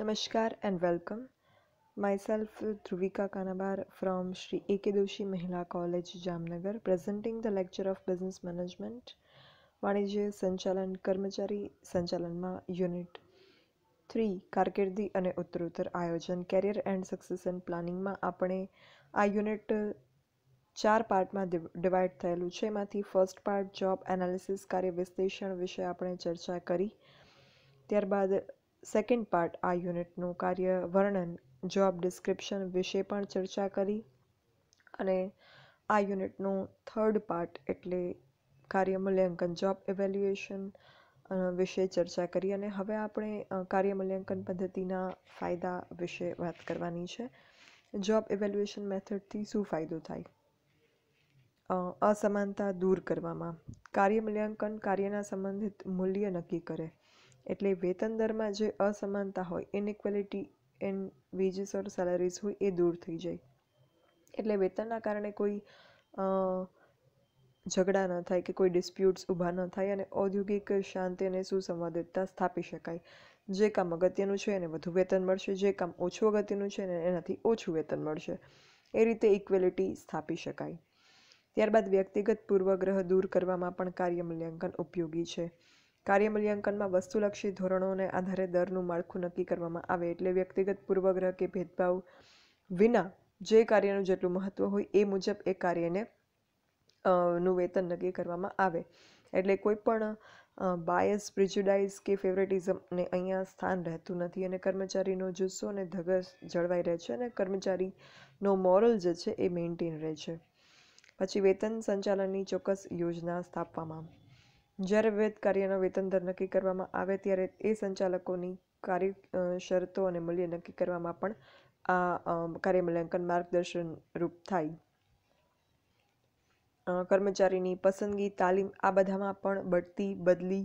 Namaskar and welcome. Myself Dhruvika Kanabar from Sri A.K. Doshi Mahila college Jamnagar presenting the lecture of business management વાણિજ્ય સંચાલન કર્મચારી સંચાલનમાં unit three કારકિર્દી અને ઉત્તરોત્તર આયોજન કેરિયર એન્ડ સક્સેસન પ્લાનિંગમાં આપણે આ યુનિટ uh, ચાર પાર્ટમાં ડિવાઈડ થયેલું છે એમાંથી ફર્સ્ટ પાર્ટ જોબ એનાલિસિસ કાર્ય વિશ્લેષણ વિશે આપણે ચર્ચા કરી ત્યારબાદ સેકન્ડ પાર્ટ આ યુનિટનું કાર્ય વર્ણન જોબ ડિસ્ક્રિપ્શન વિશે પણ ચર્ચા કરી અને આ યુનિટનો થર્ડ પાર્ટ એટલે કાર્ય મૂલ્યાંકન જોબ ઇવેલ્યુએશન વિશે ચર્ચા કરી અને હવે આપણે કાર્ય મૂલ્યાંકન પદ્ધતિના ફાયદા વિશે વાત કરવાની છે જોબ ઇવેલ્યુએશન મેથડથી શું ફાયદો થાય અસમાનતા દૂર કરવામાં કાર્ય મૂલ્યાંકન કાર્યના સંબંધિત મૂલ્ય નક્કી કરે એટલે વેતન દરમાં જે અસમાનતા હોય ઇનઇક્વેલિટી એન્ડ વેજીસ ઓર સેલરીઝ હોય એ દૂર થઈ જાય એટલે વેતનના કારણે કોઈ ઝઘડા ન થાય કે કોઈ ડિસ્પ્યુટ્સ ઊભા ન થાય અને ઔદ્યોગિક શાંતિ અને સુસંવાદિતતા સ્થાપી શકાય જે કામ અગત્યનું છે એને વધુ વેતન મળશે જે કામ ઓછું અગત્યનું છે એને એનાથી ઓછું વેતન મળશે એ રીતે ઇક્વેલિટી સ્થાપી શકાય ત્યારબાદ વ્યક્તિગત પૂર્વગ્રહ દૂર કરવામાં પણ કાર્ય મૂલ્યાંકન ઉપયોગી છે કાર્ય મૂલ્યાંકનમાં વસ્તુલક્ષી ધોરણોને આધારે દરનું માળખું નક્કી કરવામાં આવે એટલે વ્યક્તિગત પૂર્વગ્રહ કે ભેદભાવ વિના જે કાર્યનું જેટલું મહત્ત્વ હોય એ મુજબ એ કાર્યને નું વેતન નક્કી કરવામાં આવે એટલે કોઈ પણ બાયસ પ્રિજ્યુડાઇઝ કે ફેવરેટિઝમને અહીંયા સ્થાન રહેતું નથી અને કર્મચારીનો જુસ્સો અને ધગસ જળવાઈ રહે છે અને કર્મચારીનો મોરલ જે છે એ મેન્ટેન રહે છે પછી વેતન સંચાલનની ચોક્કસ યોજના સ્થાપવામાં જ્યારે વિવિધ કાર્યનો વેતન દર નક્કી કરવામાં આવે ત્યારે એ સંચાલકોની કાર્ય શરતો અને મૂલ્ય નક્કી કરવામાં પણ આ કાર્ય મૂલ્યાંકન માર્ગદર્શન રૂપ થાય કર્મચારીની પસંદગી તાલીમ આ બધામાં પણ બઢતી બદલી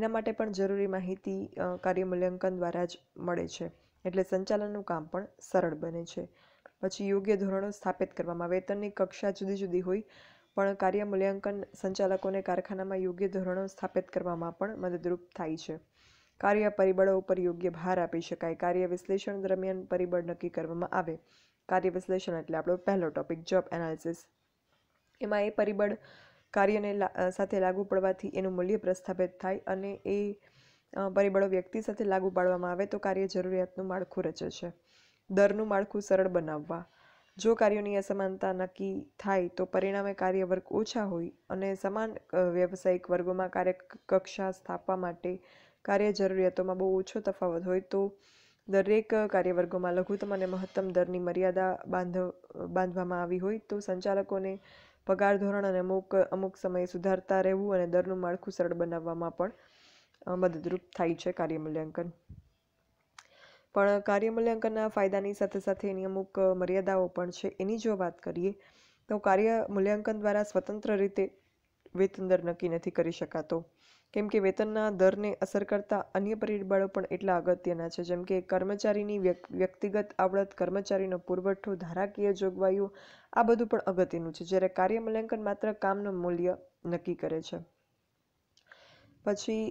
એના માટે પણ જરૂરી માહિતી કાર્ય મૂલ્યાંકન દ્વારા જ મળે છે એટલે સંચાલનનું કામ પણ સરળ બને છે પછી યોગ્ય ધોરણો સ્થાપિત કરવામાં વેતનની કક્ષા જુદી જુદી હોય પણ કાર્ય મૂલ્યાંકન સંચાલકોને કારખાનામાં યોગ્ય ધોરણો સ્થાપિત કરવામાં પણ મદદરૂપ થાય છે કાર્ય પરિબળો ઉપર યોગ્ય ભાર આપી શકાય કાર્ય વિશ્લેષણ દરમિયાન પરિબળ નક્કી કરવામાં આવે કાર્ય વિશ્લેષણ એટલે આપણો પહેલો ટોપિક જોબ એનાલિસિસ એમાં એ પરિબળ કાર્યને સાથે લાગુ પડવાથી એનું મૂલ્ય પ્રસ્થાપિત થાય અને એ પરિબળો વ્યક્તિ સાથે લાગુ પાડવામાં આવે તો કાર્ય જરૂરિયાતનું માળખું રચે છે દરનું માળખું સરળ બનાવવા જો કાર્યોની અસમાનતા નક્કી થાય તો પરિણામે કાર્ય વર્ગ ઓછા હોય અને સમાન વ્યવસાયિક વર્ગોમાં કાર્ય કક્ષા સ્થાપવા માટે કાર્ય જરૂરિયાતોમાં બહુ ઓછો તફાવત હોય તો દરેક કાર્યવર્ગોમાં લઘુત્તમ અને મહત્તમ દરની મર્યાદા બાંધ બાંધવામાં આવી હોય તો સંચાલકોને પગાર ધોરણ અને અમુક અમુક સમયે સુધારતા રહેવું અને દરનું માળખું સરળ બનાવવામાં પણ મદદરૂપ થાય છે કાર્ય મૂલ્યાંકન પણ કાર્ય મૂલ્યાંકનના ફાયદાની સાથે સાથે એની અમુક મર્યાદાઓ પણ છે એની જો વાત કરીએ તો કાર્ય મૂલ્યાંકન દ્વારા સ્વતંત્ર રીતે વેતન દર નક્કી નથી કરી શકાતો કેમ કે વેતનના દરને અસર કરતા અન્ય પરિબળો પણ એટલા અગત્યના છે જેમ કે કર્મચારીની વ્યક્તિગત આવડત કર્મચારીનો પુરવઠો ધારાકીય જોગવાઈઓ આ બધું પણ અગત્યનું છે જ્યારે કાર્ય મૂલ્યાંકન માત્ર કામનું મૂલ્ય નક્કી કરે છે પછી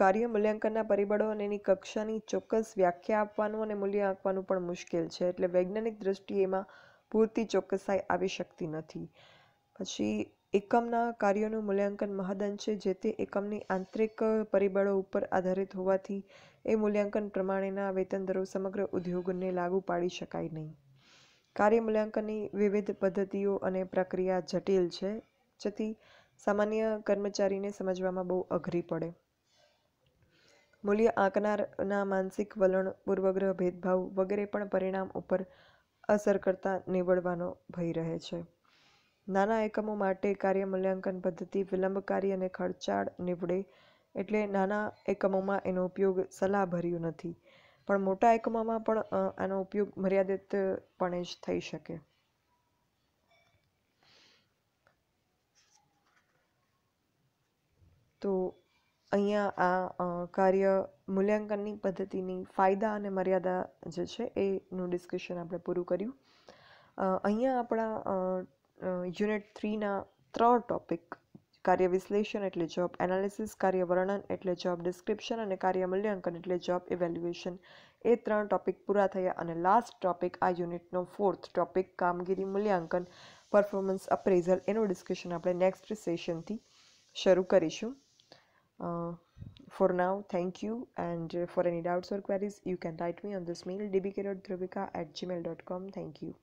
કાર્ય મૂલ્યાંકનના પરિબળો અને એની કક્ષાની ચોક્કસ વ્યાખ્યા આપવાનું અને મૂલ્ય આપવાનું પણ મુશ્કેલ છે એટલે વૈજ્ઞાનિક દ્રષ્ટિએ એમાં પૂરતી ચોક્કસાઈ આવી શકતી નથી પછી એકમના કાર્યોનું મૂલ્યાંકન મહદઅંશે છે જે તે એકમની આંતરિક પરિબળો ઉપર આધારિત હોવાથી એ મૂલ્યાંકન પ્રમાણેના વેતન દરો સમગ્ર ઉદ્યોગને લાગુ પાડી શકાય નહીં કાર્ય મૂલ્યાંકનની વિવિધ પદ્ધતિઓ અને પ્રક્રિયા જટિલ છે જેથી સામાન્ય કર્મચારીને સમજવામાં બહુ અઘરી પડે મૂલ્ય આંકનારના માનસિક વલણ પૂર્વગ્રહ ભેદભાવ વગેરે પણ પરિણામ ઉપર અસર કરતા નીવડવાનો ભય રહે છે નાના એકમો માટે કાર્ય મૂલ્યાંકન પદ્ધતિ વિલંબકારી અને ખર્ચાળ નીવડે એટલે નાના એકમોમાં એનો ઉપયોગ સલાહભર્યું નથી પણ મોટા એકમોમાં પણ આનો ઉપયોગ મર્યાદિતપણે જ થઈ શકે તો અહીંયા આ કાર્ય મૂલ્યાંકનની પદ્ધતિની ફાયદા અને મર્યાદા જે છે એનું ડિસ્કશન આપણે પૂરું કર્યું અહીંયા આપણા યુનિટ થ્રીના ત્રણ ટોપિક કાર્ય વિશ્લેષણ એટલે જોબ એનાલિસિસ કાર્ય વર્ણન એટલે જોબ ડિસ્ક્રિપ્શન અને કાર્ય મૂલ્યાંકન એટલે જોબ ઇવેલ્યુએશન એ ત્રણ ટોપિક પૂરા થયા અને લાસ્ટ ટોપિક આ યુનિટનો ફોર્થ ટોપિક કામગીરી મૂલ્યાંકન પરફોર્મન્સ અપ્રેઝલ એનું ડિસ્કશન આપણે નેક્સ્ટ સેશનથી શરૂ કરીશું Uh, for now, thank you. And uh, for any doubts or queries, you can write me on this mail dbk.dravika at gmail.com. Thank you.